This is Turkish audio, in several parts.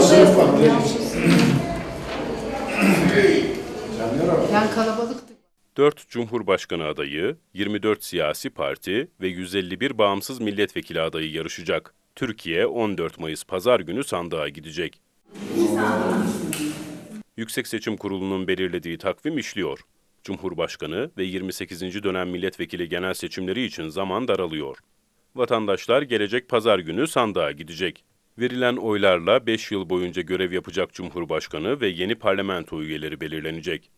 sınıf var. Yani 4 Cumhurbaşkanı adayı, 24 siyasi parti ve 151 bağımsız milletvekili adayı yarışacak. Türkiye 14 Mayıs pazar günü sandığa gidecek. Yüksek Seçim Kurulu'nun belirlediği takvim işliyor. Cumhurbaşkanı ve 28. dönem milletvekili genel seçimleri için zaman daralıyor. Vatandaşlar gelecek pazar günü sandığa gidecek. Verilen oylarla 5 yıl boyunca görev yapacak Cumhurbaşkanı ve yeni parlamento üyeleri belirlenecek.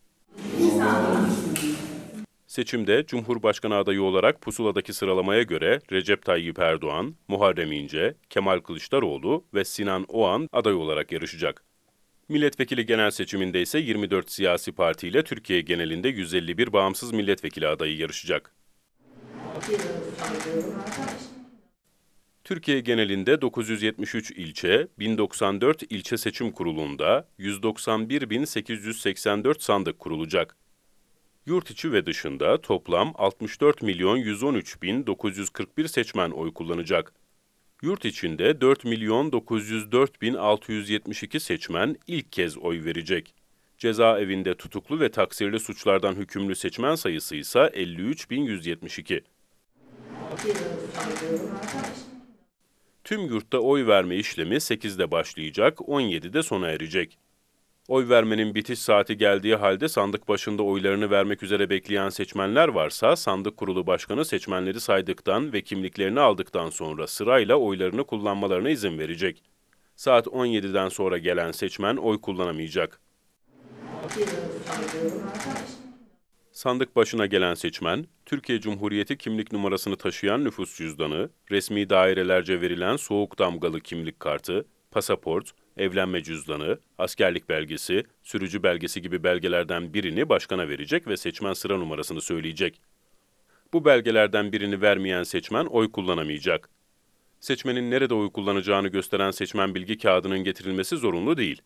Seçimde Cumhurbaşkanı adayı olarak pusuladaki sıralamaya göre Recep Tayyip Erdoğan, Muharrem İnce, Kemal Kılıçdaroğlu ve Sinan Oğan aday olarak yarışacak. Milletvekili genel seçiminde ise 24 siyasi partiyle Türkiye genelinde 151 bağımsız milletvekili adayı yarışacak. Türkiye genelinde 973 ilçe, 1094 ilçe seçim kurulunda 191.884 sandık kurulacak. Yurt içi ve dışında toplam 64 milyon 113 bin 941 seçmen oy kullanacak. Yurt içinde 4 milyon 904 bin 672 seçmen ilk kez oy verecek. Cezaevinde tutuklu ve taksirli suçlardan hükümlü seçmen sayısı ise 53.172. Tüm yurtta oy verme işlemi 8'de başlayacak, 17'de sona erecek. Oy vermenin bitiş saati geldiği halde sandık başında oylarını vermek üzere bekleyen seçmenler varsa sandık kurulu başkanı seçmenleri saydıktan ve kimliklerini aldıktan sonra sırayla oylarını kullanmalarına izin verecek. Saat 17'den sonra gelen seçmen oy kullanamayacak sandık başına gelen seçmen, Türkiye Cumhuriyeti kimlik numarasını taşıyan nüfus cüzdanı, resmi dairelerce verilen soğuk damgalı kimlik kartı, pasaport, evlenme cüzdanı, askerlik belgesi, sürücü belgesi gibi belgelerden birini başkana verecek ve seçmen sıra numarasını söyleyecek. Bu belgelerden birini vermeyen seçmen oy kullanamayacak. Seçmenin nerede oy kullanacağını gösteren seçmen bilgi kağıdının getirilmesi zorunlu değil.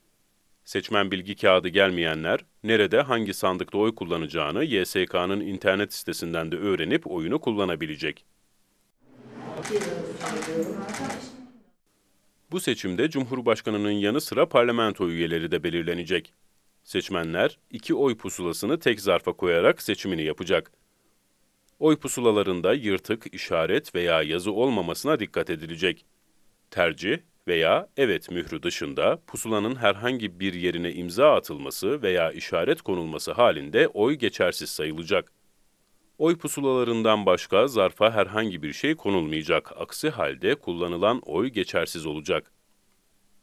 Seçmen bilgi kağıdı gelmeyenler, nerede hangi sandıkta oy kullanacağını YSK'nın internet sitesinden de öğrenip oyunu kullanabilecek. Bu seçimde Cumhurbaşkanı'nın yanı sıra parlamento üyeleri de belirlenecek. Seçmenler iki oy pusulasını tek zarfa koyarak seçimini yapacak. Oy pusulalarında yırtık, işaret veya yazı olmamasına dikkat edilecek. Tercih, veya evet mührü dışında pusulanın herhangi bir yerine imza atılması veya işaret konulması halinde oy geçersiz sayılacak. Oy pusulalarından başka zarfa herhangi bir şey konulmayacak, aksi halde kullanılan oy geçersiz olacak.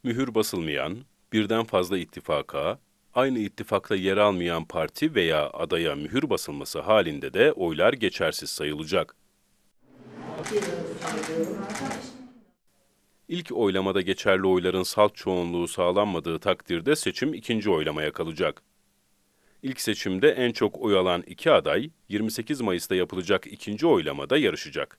Mühür basılmayan, birden fazla ittifaka, aynı ittifakta yer almayan parti veya adaya mühür basılması halinde de oylar geçersiz sayılacak. İlk oylamada geçerli oyların salt çoğunluğu sağlanmadığı takdirde seçim ikinci oylamaya kalacak. İlk seçimde en çok oy alan iki aday 28 Mayıs'ta yapılacak ikinci oylamada yarışacak.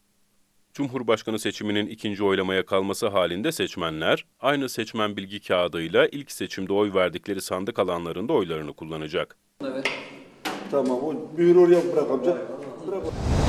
Cumhurbaşkanı seçiminin ikinci oylamaya kalması halinde seçmenler aynı seçmen bilgi kağıdıyla ilk seçimde oy verdikleri sandık alanlarında oylarını kullanacak. Evet. Tamam. Büyür oraya bırak amca. Bırak.